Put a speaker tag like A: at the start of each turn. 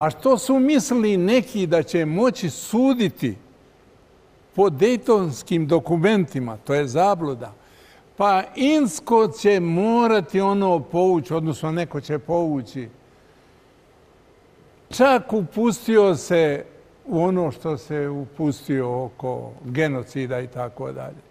A: A što su mislili neki da će moći suditi po dejtonskim dokumentima, to je zabluda, pa Insko će morati ono povući, odnosno neko će povući. Čak upustio se u ono što se upustio oko genocida i tako dalje.